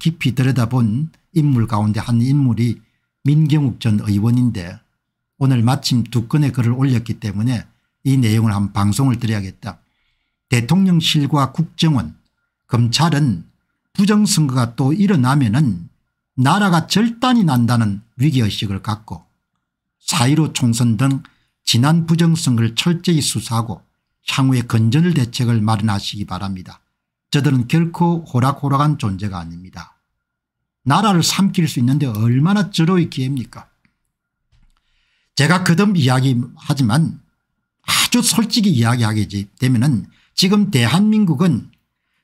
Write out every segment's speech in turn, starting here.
깊이 들여다본 인물 가운데 한 인물이 민경욱 전 의원인데 오늘 마침 두 건의 글을 올렸기 때문에 이 내용을 한 방송을 드려야겠다. 대통령실과 국정원 검찰은 부정선거가 또 일어나면 은 나라가 절단이 난다는 위기의식을 갖고 4.15 총선 등 지난 부정선거를 철저히 수사하고 향후의 건전을 대책을 마련하시기 바랍니다. 저들은 결코 호락호락한 존재가 아닙니다. 나라를 삼킬 수 있는데 얼마나 절호의 기회입니까? 제가 그듬 이야기하지만 아주 솔직히 이야기하게 되면 지금 대한민국은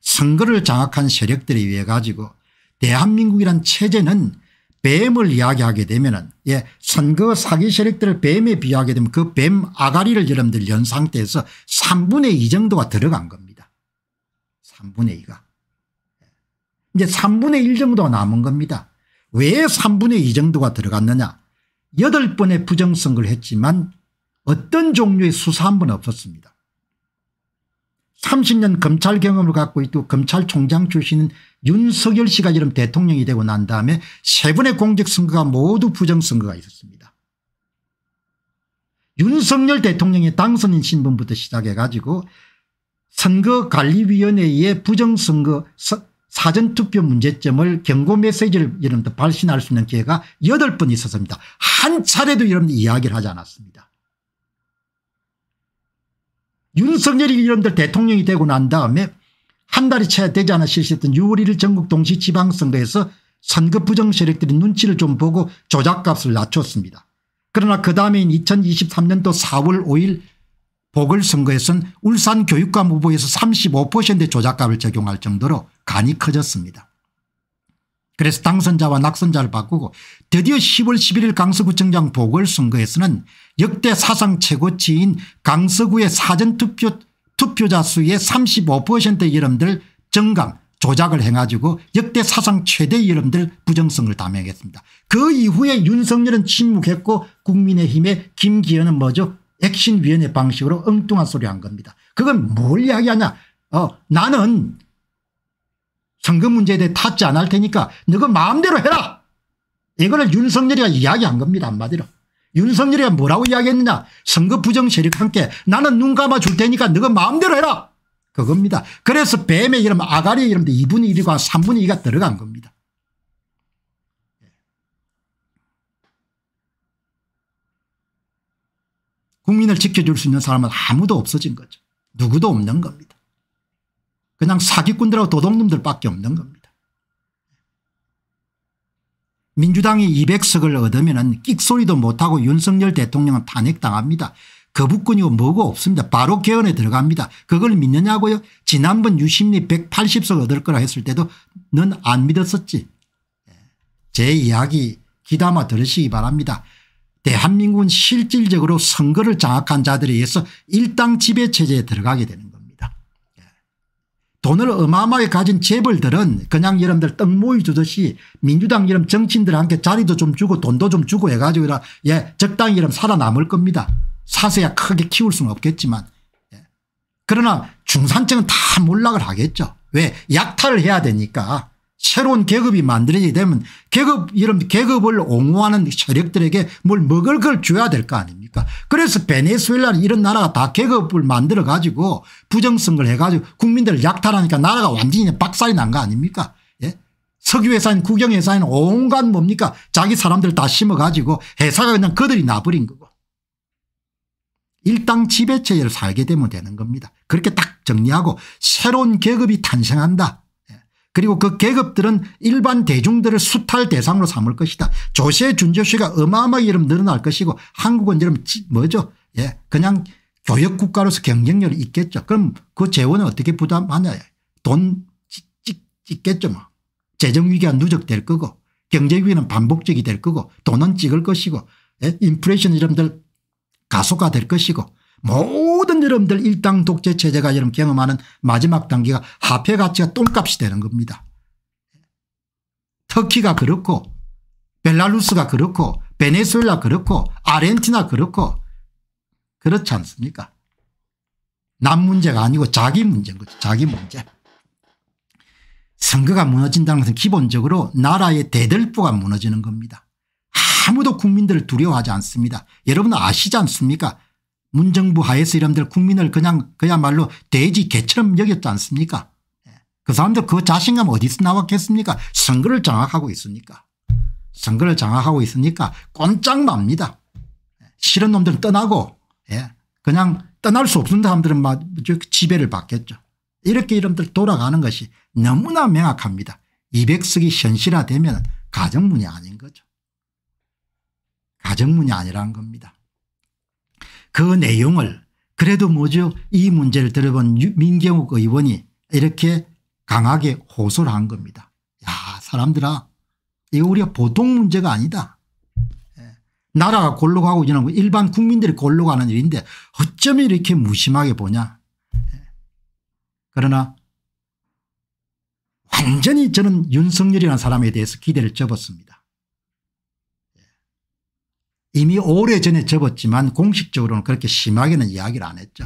선거를 장악한 세력들에 의해 가지고 대한민국이란 체제는 뱀을 이야기하게 되면 예, 선거 사기 세력들을 뱀에 비하게 되면 그 뱀 아가리를 여러분들 연 상태에서 3분의 2 정도가 들어간 겁니다. 3분의 2가. 이제 3분의 1 정도가 남은 겁니다. 왜 3분의 2 정도가 들어갔느냐. 8번의 부정선거를 했지만 어떤 종류의 수사 한 번 없었습니다. 30년 검찰 경험을 갖고 있고 검찰총장 출신인 윤석열 씨가 이름 대통령이 되고 난 다음에 세분의 공직선거가 모두 부정선거가 있었습니다. 윤석열 대통령의 당선인 신분부터 시작해 가지고 선거관리위원회의 부정선거 사전투표 문제점을 경고 메시지를 여러분들 발신할 수 있는 기회가 8번 있었습니다. 한 차례도 여러분들 이야기를 하지 않았습니다. 윤석열이 여러분들 대통령이 되고 난 다음에 한 달이 채 되지 않아 실시했던 6월 1일 전국 동시 지방선거에서 선거 부정 세력들이 눈치를 좀 보고 조작값을 낮췄습니다. 그러나 그 다음에인 2023년도 4월 5일 보궐선거에선 울산 교육감 후보에서 35%의 조작값을 적용할 정도로 간이 커졌습니다. 그래서 당선자와 낙선자를 바꾸고 드디어 10월 11일 강서구청장 보궐선거에서는 역대 사상 최고치인 강서구의 사전투표 투표자 수의 35%의 여러분들 정강 조작을 해가지고 역대 사상 최대 의 여러분들 부정성을 담행했습니다. 그 이후에 윤석열은 침묵했고 국민의힘의 김기현은 뭐죠 액신위원회 방식으로 엉뚱한 소리 한 겁니다. 그건 뭘 이야기하냐 어, 나는 선거 문제에 대해 탓지 안할 테니까 너가 마음대로 해라. 이거를 윤석열이가 이야기한 겁니다. 한마디로. 윤석열이가 뭐라고 이야기했느냐. 선거 부정 세력 함께 나는 눈 감아줄 테니까 너가 마음대로 해라. 그겁니다. 그래서 뱀의 이름 아가리의 이름도 2분의 1과 3분의 2가 들어간 겁니다. 국민을 지켜줄 수 있는 사람은 아무도 없어진 거죠. 누구도 없는 겁니다. 그냥 사기꾼들하고 도둑놈들밖에 없는 겁니다. 민주당이 200석을 얻으면 끽소리도 못하고 윤석열 대통령은 탄핵당합니다. 거부권이고 뭐고 없습니다. 바로 개헌에 들어갑니다. 그걸 믿느냐고요. 지난번 유심리 180석 얻을 거라 했을 때도 넌 안 믿었었지. 예. 제 이야기 귀담아 들으시기 바랍니다. 대한민국은 실질적으로 선거를 장악한 자들에 의해서 일당 지배체제에 들어가게 되는 겁니다. 예. 돈을 어마어마하게 가진 재벌들은 그냥 여러분들 떡 모이 주듯이 민주당 이름 정치인들한테 자리도 좀 주고 돈도 좀 주고 해가지고 예 적당히 이름 살아남을 겁니다. 사세야 크게 키울 수는 없겠지만 예. 그러나 중산층은 다 몰락을 하겠죠. 왜 약탈을 해야 되니까 새로운 계급이 만들어지게 되면 계급 이런 계급을 옹호하는 세력들에게 뭘 먹을 걸 줘야 될 거 아닙니까 그래서 베네수엘라는 이런 나라가 다 계급을 만들어 가지고 부정성을해 가지고 국민들을 약탈하니까 나라가 완전히 박살이 난 거 아닙니까 예? 석유회사인 국영회사인 온갖 뭡니까 자기 사람들 다 심어 가지고 회사가 그냥 그들이 나버린 거고 일당 지배체를 살게 되면 되는 겁니다 그렇게 딱 정리하고 새로운 계급이 탄생한다 그리고 그 계급들은 일반 대중들을 수탈 대상으로 삼을 것이다. 조세 준저수가 어마어마하게 이름 늘어날 것이고 한국은 이름 뭐죠 예 그냥 교역국가로서 경쟁력이 있겠죠. 그럼 그 재원은 어떻게 부담하냐 돈 찍겠죠 뭐. 재정위기가 누적될 거고 경제위기는 반복적이 될 거고 돈은 찍을 것이고 예? 인플레이션 이름들 가속화될 것이고 모든 여러분들 일당 독재 체제가 여러분 경험하는 마지막 단계가 화폐 가치가 똥값이 되는 겁니다. 터키가 그렇고 벨라루스가 그렇고 베네수엘라 그렇고 아르헨티나 그렇고 그렇지 않습니까 남 문제가 아니고 자기 문제인 거죠 자기 문제. 선거가 무너진다는 것은 기본적으로 나라의 대들보가 무너지는 겁니다. 아무도 국민들을 두려워하지 않습니다. 여러분 아시지 않습니까 문정부 하에서 이런들 국민을 그냥 그야말로 돼지 개처럼 여겼지 않습니까 예. 그 사람들 그 자신감 어디서 나왔겠습니까 선거를 장악하고 있으니까 선거를 장악하고 있으니까 꼼짝 맙니다 예. 싫은 놈들은 떠나고 예. 그냥 떠날 수 없는 사람들은 막 지배를 받겠죠 이렇게 이름들 돌아가는 것이 너무나 명확합니다 200석이 현실화되면 가정문이 아닌 거죠 가정문이 아니라는 겁니다 그 내용을 그래도 뭐죠 이 문제를 들어본 민경욱 의원이 이렇게 강하게 호소를 한 겁니다. 야 사람들아 이거 우리가 보통 문제가 아니다. 예. 나라가 골로 가고 있는 거 일반 국민들이 골로 가는 일인데 어쩌 이렇게 무심하게 보냐. 예. 그러나 완전히 저는 윤석열이라는 사람에 대해서 기대를 접었습니다. 이미 오래전에 접었지만 공식적으로는 그렇게 심하게는 이야기를 안 했죠.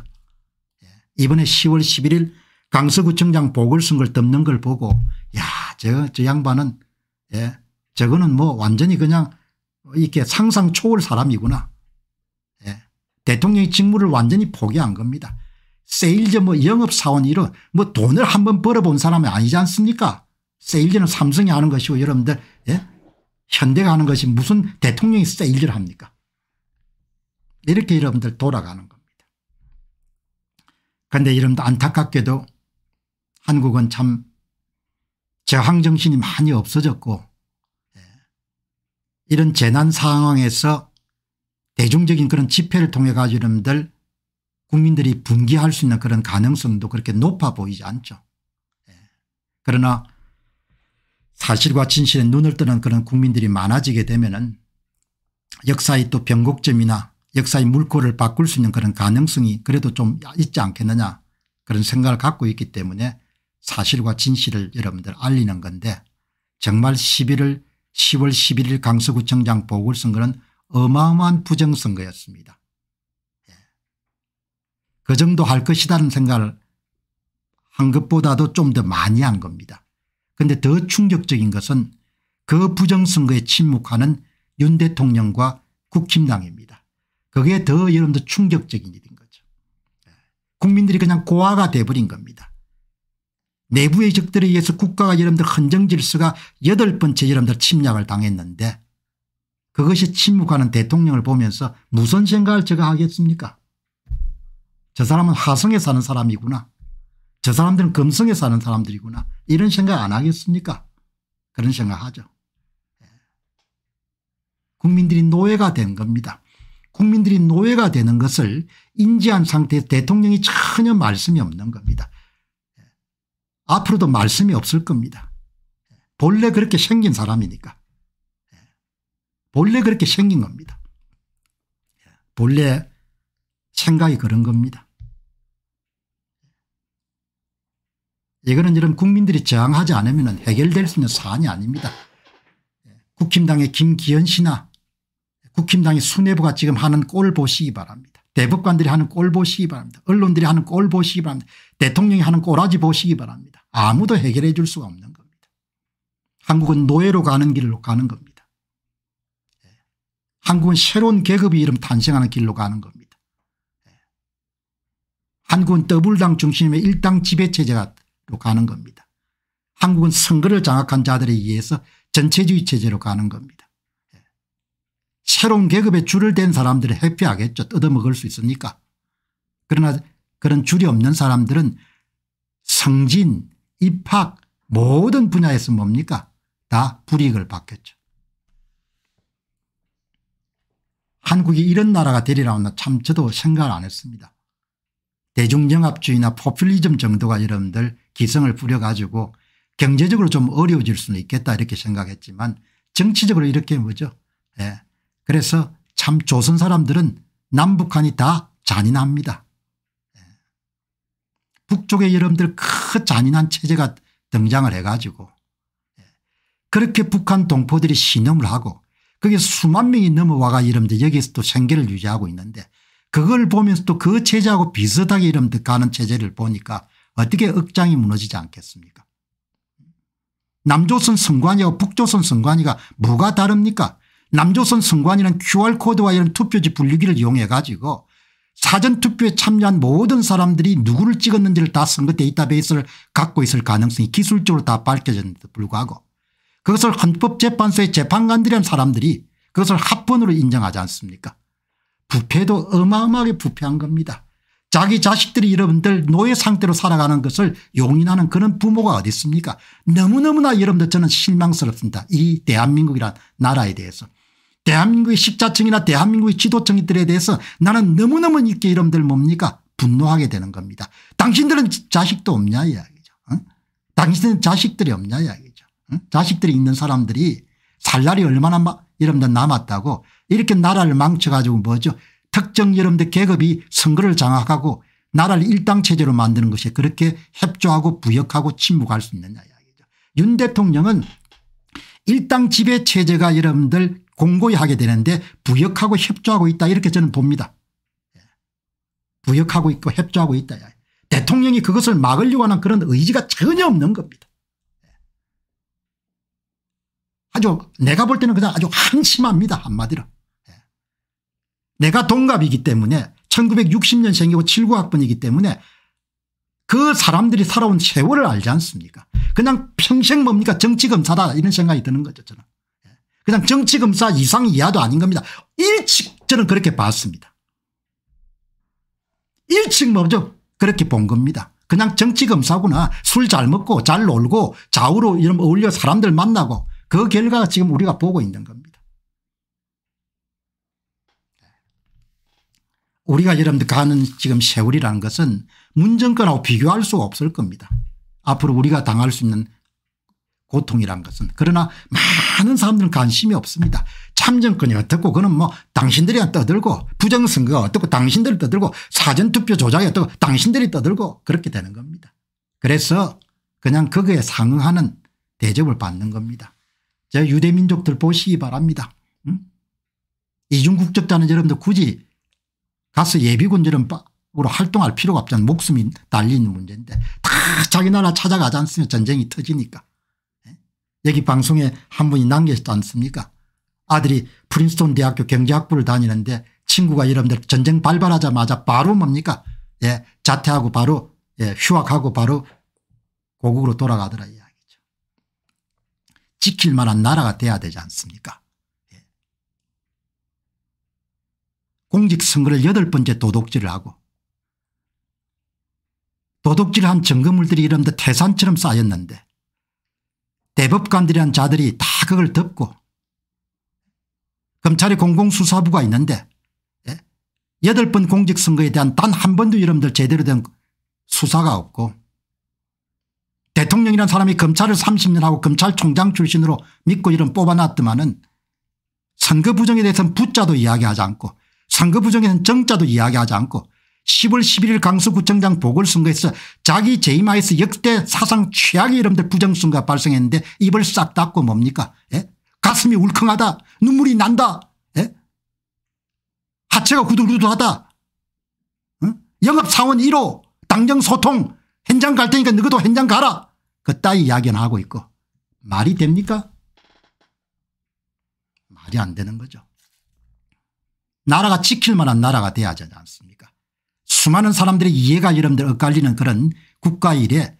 예. 이번에 10월 11일 강서구청장 보궐선거를 덮는 걸 보고 야저 저 양반은 예 저거는 뭐 완전히 그냥 이렇게 상상 초월 사람이구나. 예. 대통령의 직무를 완전히 포기한 겁니다. 세일즈 뭐 영업사원 이런 뭐 돈을 한번 벌어본 사람이 아니지 않습니까? 세일즈는 삼성이 하는 것이고 여러분들 예? 현대가 하는 것이 무슨 대통령이 진짜 일을 합니까 이렇게 여러분들 돌아가는 겁니다. 그런데 여러분들 안타깝게도 한국은 참 저항정신이 많이 없어졌고 예, 이런 재난 상황에서 대중적인 그런 집회를 통해 가지고 여러분들 국민들이 분기할 수 있는 그런 가능성도 그렇게 높아 보이지 않죠. 예, 그러나 사실과 진실에 눈을 뜨는 그런 국민들이 많아지게 되면은 역사의 또 변곡점이나 역사의 물꼬를 바꿀 수 있는 그런 가능성이 그래도 좀 있지 않겠느냐 그런 생각을 갖고 있기 때문에 사실과 진실을 여러분들 알리는 건데 정말 11월 10월 11일 강서구청장 보궐선거는 어마어마한 부정선거였습니다. 예. 그 정도 할 것이라는 생각을 한 것보다도 좀 더 많이 한 겁니다. 그런데 더 충격적인 것은 그 부정선거에 침묵하는 윤 대통령과 국힘당입니다. 그게 더 여러분들 충격적인 일인 거죠. 예. 국민들이 그냥 고아가 돼버린 겁니다. 내부의 적들에 의해서 국가가 여러분들 헌정질서가 여덟 번째 여러분들 침략을 당했는데 그것이 침묵하는 대통령을 보면서 무슨 생각을 제가 하겠습니까 저 사람은 화성에 사는 사람이구나 저 사람들은 금성에 사는 사람들이구나 이런 생각 안 하겠습니까 그런 생각하죠. 예. 국민들이 노예가 된 겁니다. 국민들이 노예가 되는 것을 인지한 상태에서 대통령이 전혀 말씀이 없는 겁니다. 예. 앞으로도 말씀이 없을 겁니다. 예. 본래 그렇게 생긴 사람이니까. 본래 그렇게 생긴 겁니다. 본래 생각이 그런 겁니다. 이거는 이런 국민들이 저항하지 않으면 해결될 수 있는 사안이 아닙니다. 예, 국힘당의 김기현 씨나 국힘당의 수뇌부가 지금 하는 꼴 보시기 바랍니다. 대법관들이 하는 꼴 보시기 바랍니다. 언론들이 하는 꼴 보시기 바랍니다. 대통령이 하는 꼬라지 보시기 바랍니다. 아무도 해결해 줄 수가 없는 겁니다. 한국은 노예로 가는 길로 가는 겁니다. 예, 한국은 새로운 계급이 이름 탄생하는 길로 가는 겁니다. 예, 한국은 더블당 중심의 일당 지배체제가 체제로 가는 겁니다. 한국은 선거를 장악한 자들에 의해서 전체주의 체제로 가는 겁니다. 예. 새로운 계급의 줄을 댄 사람들을 회피하겠죠. 뜯어먹을 수있습니까 그러나 그런 줄이 없는 사람들은 성진, 입학 모든 분야에서 뭡니까 다 불이익을 받겠죠. 한국이 이런 나라가 되리라고는 참 저도 생각을 안 했습니다. 대중영합주의나 포퓰리즘 정도가 여러분들 기성을 부려가지고 경제적으로 좀 어려워질 수는 있겠다 이렇게 생각했지만 정치적으로 이렇게 뭐죠. 예. 그래서 참 조선 사람들은 남북한이 다 잔인합니다. 예. 북쪽에 여러분들 큰 잔인한 체제가 등장을 해가지고 예. 그렇게 북한 동포들이 신음을 하고 그게 수만 명이 넘어와가 여러분들 여기서 또 생계를 유지하고 있는데 그걸 보면서 또 그 체제하고 비슷하게 이름 가는 체제를 보니까 어떻게 억장이 무너지지 않겠습니까 남조선 선관위와 북조선 선관위가 뭐가 다릅니까 남조선 선관위는 QR코드와 이런 투표지 분류기를 이용해 가지고 사전투표에 참여한 모든 사람들이 누구를 찍었는지를 다 선거 데이터베이스를 갖고 있을 가능성이 기술적으로 다 밝혀졌는데도 불구하고 그것을 헌법재판소의 재판관들이란 사람들이 그것을 합헌으로 인정하지 않습니까 부패도 어마어마하게 부패한 겁니다. 자기 자식들이 여러분들 노예 상태로 살아가는 것을 용인하는 그런 부모가 어디 있습니까 너무너무나 여러분들 저는 실망스럽습니다. 이 대한민국이란 나라에 대해서. 대한민국의 십자층이나 대한민국의 지도층들에 대해서 나는 너무너무 이게 여러분들 뭡니까 분노하게 되는 겁니다. 당신들은 자식도 없냐 이야기죠. 응? 어? 당신은 자식들이 없냐 이야기죠. 응? 어? 자식들이 있는 사람들이 살 날이 얼마나 여러분들 남았다고 이렇게 나라를 망쳐가지고 뭐죠 특정 여러분들 계급이 선거를 장악하고 나라를 일당체제로 만드는 것이 그렇게 협조하고 부역하고 침묵할 수 있느냐 이야기죠. 윤 대통령은 일당 지배 체제가 여러분들 공고히 하게 되는데 부역하고 협조하고 있다 이렇게 저는 봅니다. 예. 부역하고 있고 협조하고 있다. 대통령이 그것을 막으려고 하는 그런 의지가 전혀 없는 겁니다. 예. 아주 내가 볼 때는 그냥 아주 한심합니다 한마디로. 내가 동갑이기 때문에 1960년생이고 79학번이기 때문에 그 사람들이 살아온 세월을 알지 않습니까 그냥 평생 뭡니까 정치검사다 이런 생각이 드는 거죠 저는. 예. 그냥 정치검사 이상 이하도 아닌 겁니다. 일찍 저는 그렇게 봤습니다. 일찍 뭐죠 그렇게 본 겁니다. 그냥 정치검사구나 술 잘 먹고 잘 놀고 좌우로 이런 어울려 사람들 만나고 그 결과가 지금 우리가 보고 있는 겁니다. 우리가 여러분들 가는 지금 세월이라는 것은 문정권하고 비교할 수 없을 겁니다. 앞으로 우리가 당할 수 있는 고통이란 것은 그러나 많은 사람들은 관심이 없습니다. 참정권이 어떻고 그는 뭐 당신들이 떠들고 부정선거가 어떻고 당신들이 떠들고 사전투표 조작이 어떻고 당신들이 떠들고 그렇게 되는 겁니다. 그래서 그냥 그거에 상응하는 대접을 받는 겁니다. 저 유대민족들 보시기 바랍니다. 음? 이중국적자는 여러분들 굳이 가서 예비군들은으로 활동할 필요가 없잖아 목숨이 달리는 문제인데 다 자기 나라 찾아가지 않으면 전쟁이 터지니까. 예? 여기 방송에 한 분이 남겨있지 않습니까 아들이 프린스톤 대학교 경제학부를 다니는데 친구가 여러분들 전쟁 발발하자마자 바로 뭡니까 예 자퇴하고 바로 예 휴학하고 바로 고국으로 돌아가더라 이야기죠. 지킬 만한 나라가 돼야 되지 않습니까 공직선거를 여덟 번째 도둑질을 하고 도둑질한 증거물들이 이른바 태산처럼 쌓였는데 대법관들이란 자들이 다 그걸 덮고 검찰의 공공수사부가 있는데 예? 여덟 번 공직선거에 대한 단 한 번도 여러분들 제대로 된 수사가 없고 대통령이란 사람이 검찰을 30년 하고 검찰총장 출신으로 믿고 이런 뽑아놨더만은 선거 부정에 대해서는 붙자도 이야기하지 않고 상급 부정에는 정자도 이야기하지 않고 10월 11일 강서구청장 보궐선거에서 자기 재임하에서 역대 사상 최악의 이름들 부정선거가 발생했는데 입을 싹 닫고 뭡니까 예? 가슴이 울컹하다 눈물이 난다 예? 하체가 구들후들하다 응? 영업사원 1호 당정소통 현장 갈 테니까 너희도 현장 가라 그따위 이야기는 하고 있고 말이 됩니까 말이 안 되는 거죠 나라가 지킬 만한 나라가 돼야 하지 않습니까 수많은 사람들의 이해가 여러분들 엇갈리는 그런 국가일에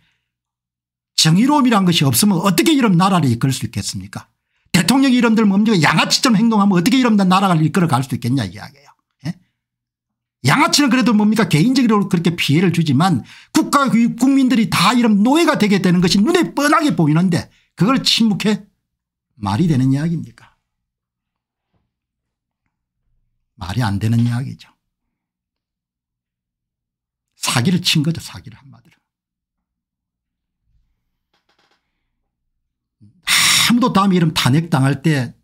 정의로움이란 것이 없으면 어떻게 이런 나라를 이끌 수 있겠습니까 대통령이 이름들 뭡니까 양아치처럼 행동하면 어떻게 이런 나라를 이끌어 갈 수 있겠냐 이야기예요. 예? 양아치는 그래도 뭡니까 개인적으로 그렇게 피해를 주지만 국가 그 국민들이 다 이런 노예가 되게 되는 것이 눈에 뻔하게 보이는데 그걸 침묵해 말이 되는 이야기입니까 말이 안 되는 이야기죠. 사기를 친 거죠. 사기를 한마디로. 아무도 다음에 이름 탄핵당할 때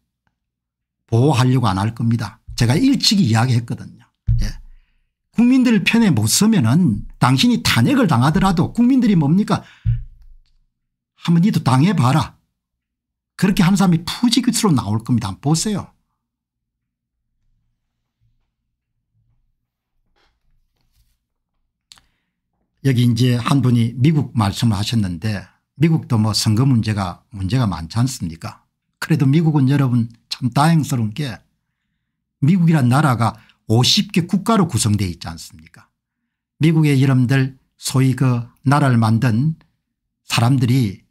보호하려고 안 할 겁니다. 제가 일찍이 이야기했거든요. 예. 국민들 편에 못 서면 은 당신이 탄핵을 당하더라도 국민들이 뭡니까 한번 니도 당해봐라. 그렇게 한 사람이 푸지기수로 나올 겁니다. 보세요. 여기 이제 한 분이 미국 말씀을 하셨는데 미국도 뭐 선거 문제가 문제가 많지 않습니까 그래도 미국은 여러분 참 다행스러운 게 미국이란 나라가 50개 국가로 구성되어 있지 않습니까 미국의 여러분들 소위 그 나라를 만든 사람들이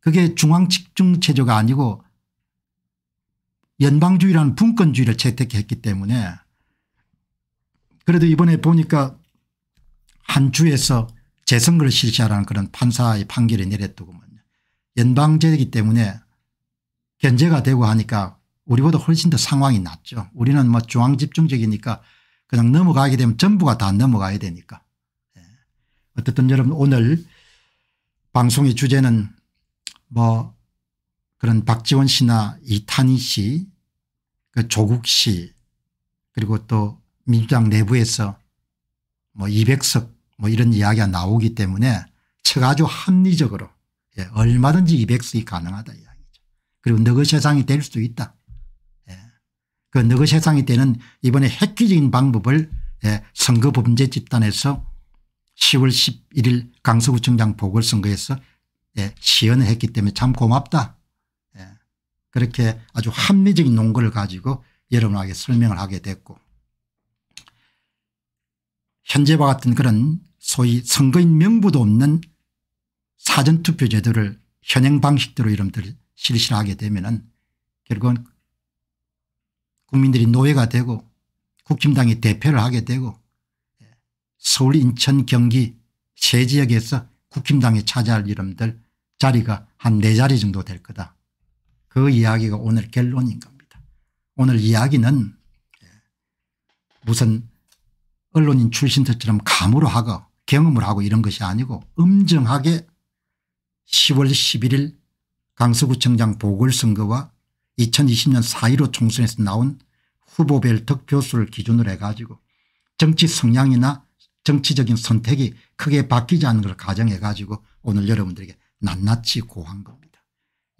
그게 중앙집중체조가 아니고 연방주의라는 분권주의를 채택했기 때문에 그래도 이번에 보니까 한 주에서 재선거를 실시하라는 그런 판사의 판결이 내렸더군요. 연방제이기 때문에 견제가 되고 하니까 우리보다 훨씬 더 상황이 낫죠. 우리는 뭐 중앙집중적이니까 그냥 넘어가게 되면 전부가 다 넘어가야 되니까. 네. 어쨌든 여러분 오늘 방송의 주제는 뭐 그런 박지원 씨나 이탄희 씨, 그 조국 씨 그리고 또 민주당 내부에서 뭐 200석 뭐 이런 이야기가 나오기 때문에 척 아주 합리적으로 예, 얼마든지 200수익 가능하다 이야기죠. 그리고 너그 세상이 될 수도 있다. 예. 그 너그 세상이 되는 이번에 획기적인 방법을 예, 선거 범죄 집단에서 10월 11일 강서구청장 보궐선거에서 예, 시연을 했기 때문에 참 고맙다. 예. 그렇게 아주 합리적인 논거를 가지고 여러분에게 설명을 하게 됐고 현재와 같은 그런 소위 선거인 명부도 없는 사전투표 제도를 현행 방식대로 이름들 실시하게 되면 결국은 국민들이 노예가 되고 국힘당이 대표를 하게 되고 예, 서울 인천 경기 세 지역에서 국힘당이 차지할 이름들 자리가 한 네 자리 정도 될 거다. 그 이야기가 오늘 결론인 겁니다. 오늘 이야기는 예, 무슨 언론인 출신들처럼 감으로 하고 경험을 하고 이런 것이 아니고 엄정하게 10월 11일 강서구청장 보궐선거와 2020년 4.15 총선에서 나온 후보별 득표수를 기준으로 해가지고 정치 성향이나 정치적인 선택이 크게 바뀌지 않는 걸 가정해 가지고 오늘 여러분들에게 낱낱이 고한 겁니다.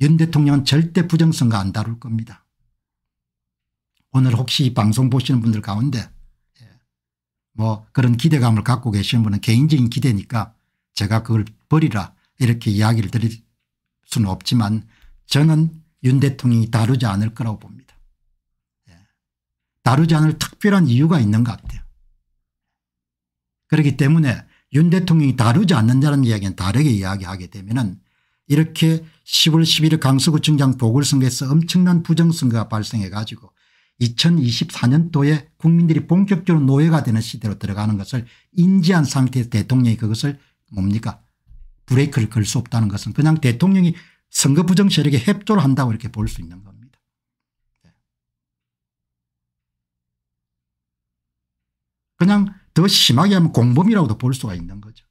윤 대통령은 절대 부정선거 안 다룰 겁니다. 오늘 혹시 이 방송 보시는 분들 가운데 뭐 그런 기대감을 갖고 계시는 분은 개인적인 기대니까 제가 그걸 버리라 이렇게 이야기를 드릴 수는 없지만 저는 윤 대통령이 다루지 않을 거라고 봅니다. 예. 다루지 않을 특별한 이유가 있는 것 같아요. 그렇기 때문에 윤 대통령이 다루지 않는다는 이야기는 다르게 이야기하게 되면은 이렇게 10월 11일 강서구청장 보궐선거에서 엄청난 부정선거가 발생해 가지고 2024년도에 국민들이 본격적으로 노예가 되는 시대로 들어가는 것을 인지한 상태에서 대통령이 그것을 뭡니까 브레이크를 걸 수 없다는 것은 그냥 대통령이 선거 부정 세력에 협조를 한다고 이렇게 볼 수 있는 겁니다. 그냥 더 심하게 하면 공범이라고도 볼 수가 있는 거죠.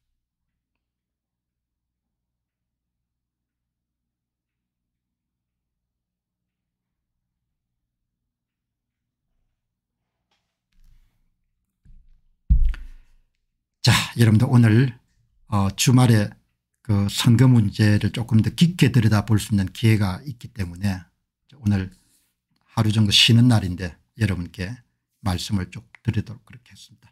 여러분들 오늘 어 주말에 그 선거 문제를 조금 더 깊게 들여다볼 수 있는 기회가 있기 때문에 오늘 하루 정도 쉬는 날인데 여러분께 말씀을 쭉 드리도록 그렇게 했습니다.